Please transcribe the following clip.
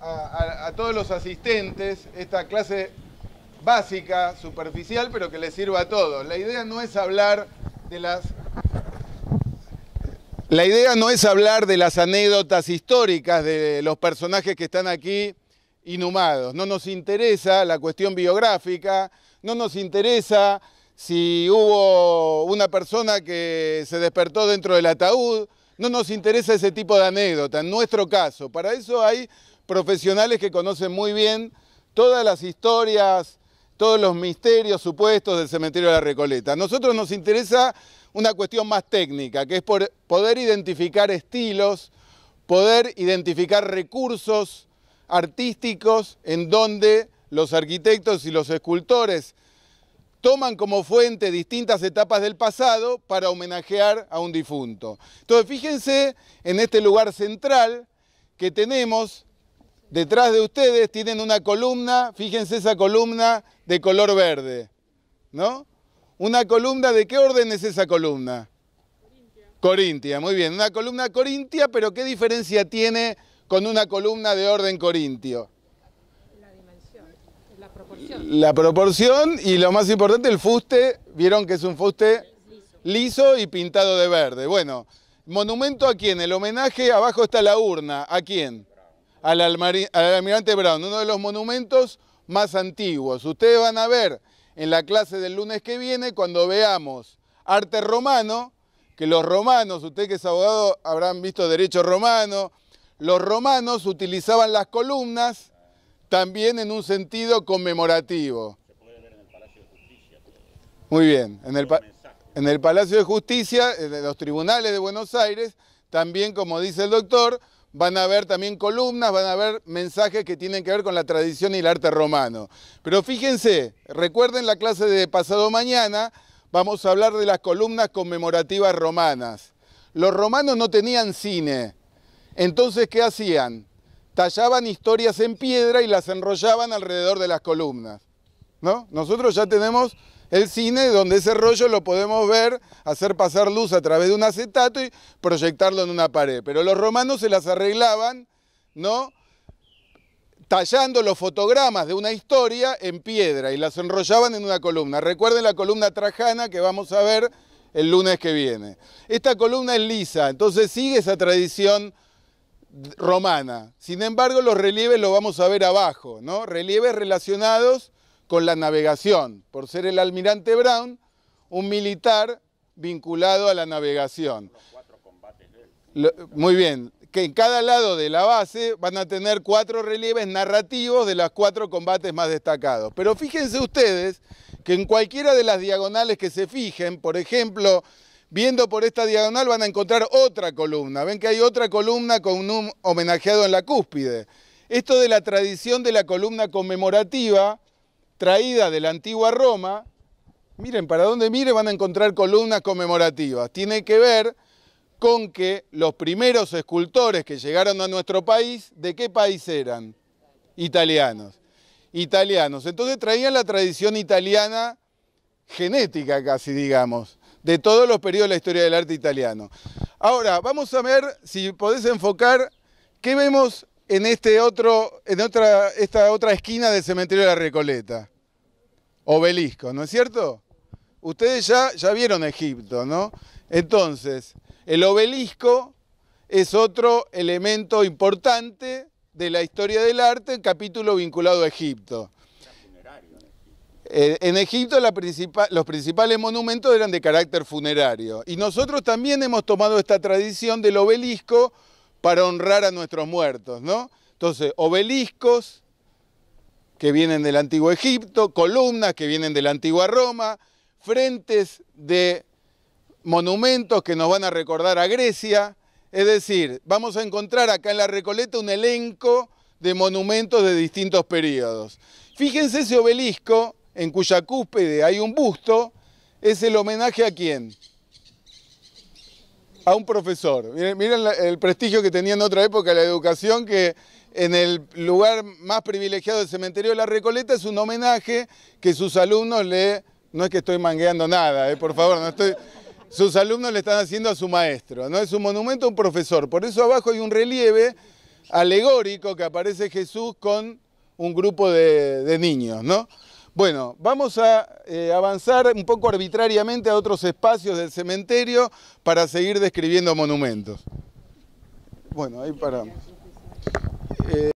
a, todos los asistentes esta clase básica, superficial, pero que les sirva a todos. La idea no es hablar de las la idea no es hablar de las anécdotas históricas de los personajes que están aquí inhumados. No nos interesa la cuestión biográfica, no nos interesa si hubo una persona que se despertó dentro del ataúd, no nos interesa ese tipo de anécdota, en nuestro caso. Para eso hay profesionales que conocen muy bien todas las historias, todos los misterios supuestos del cementerio de la Recoleta. nosotros nos interesa una cuestión más técnica, que es poder identificar estilos, poder identificar recursos artísticos en donde los arquitectos y los escultores toman como fuente distintas etapas del pasado para homenajear a un difunto. Entonces, fíjense en este lugar central que tenemos Detrás de ustedes tienen una columna, fíjense esa columna de color verde, ¿no? Una columna, ¿de qué orden es esa columna? Corintia. Corintia, muy bien. Una columna corintia, pero ¿qué diferencia tiene con una columna de orden corintio? La dimensión, la proporción. La proporción y lo más importante, el fuste. Vieron que es un fuste liso, y pintado de verde. Bueno, monumento a quién? El homenaje, abajo está la urna. ¿A quién? al, almirante Brown, uno de los monumentos más antiguos. Ustedes van a ver en la clase del lunes que viene cuando veamos arte romano, que los romanos, usted que es abogado habrán visto derecho romano, los romanos utilizaban las columnas también en un sentido conmemorativo. Se puede ver en el Palacio de Justicia. Muy bien, en el, Palacio de Justicia, en los tribunales de Buenos Aires, también como dice el doctor, van a ver también columnas, van a ver mensajes que tienen que ver con la tradición y el arte romano. Pero fíjense, recuerden la clase de pasado mañana, vamos a hablar de las columnas conmemorativas romanas. Los romanos no tenían cine, entonces ¿qué hacían? Tallaban historias en piedra y las enrollaban alrededor de las columnas. ¿No? Nosotros ya tenemos el cine, donde ese rollo lo podemos ver, hacer pasar luz a través de un acetato y proyectarlo en una pared. Pero los romanos se las arreglaban, ¿no? tallando los fotogramas de una historia en piedra y las enrollaban en una columna. Recuerden la columna trajana que vamos a ver el lunes que viene. Esta columna es lisa, entonces sigue esa tradición romana. Sin embargo, los relieves lo vamos a ver abajo, ¿no? Relieves relacionados con la navegación. Por ser el almirante Brown, un militar vinculado a la navegación. muy bien, que en cada lado de la base van a tener cuatro relieves narrativos de los cuatro combates más destacados. Pero fíjense ustedes que en cualquiera de las diagonales que se fijen, por ejemplo, viendo por esta diagonal van a encontrar otra columna. Ven que hay otra columna con un homenajeado en la cúspide. Esto de la tradición de la columna conmemorativa traída de la antigua Roma, miren, para dónde mire van a encontrar columnas conmemorativas. Tiene que ver con que los primeros escultores que llegaron a nuestro país, ¿de qué país eran? Italianos. Italianos. Entonces traían la tradición italiana genética casi, digamos, de todos los periodos de la historia del arte italiano. Ahora, vamos a ver si podés enfocar qué vemos en, este otro, en otra, esta otra esquina del cementerio de la Recoleta. Obelisco, ¿no es cierto? Ustedes ya, ya vieron Egipto, ¿no? Entonces, el obelisco es otro elemento importante de la historia del arte, capítulo vinculado a Egipto. Eh, en Egipto la principal, los principales monumentos eran de carácter funerario y nosotros también hemos tomado esta tradición del obelisco para honrar a nuestros muertos, ¿no? Entonces, obeliscos que vienen del antiguo Egipto, columnas que vienen de la antigua Roma, frentes de monumentos que nos van a recordar a Grecia, es decir, vamos a encontrar acá en la Recoleta un elenco de monumentos de distintos periodos. Fíjense ese obelisco en cuya cúspide hay un busto, es el homenaje a quién? a un profesor. Miren, el prestigio que tenía en otra época la educación, que en el lugar más privilegiado del cementerio de la Recoleta es un homenaje que sus alumnos le... No es que estoy mangueando nada, eh, por favor, no estoy... Sus alumnos le están haciendo a su maestro, no es un monumento a un profesor. Por eso abajo hay un relieve alegórico que aparece Jesús con un grupo de, de niños, ¿no? Bueno, vamos a eh, avanzar un poco arbitrariamente a otros espacios del cementerio para seguir describiendo monumentos. Bueno, ahí paramos. Eh,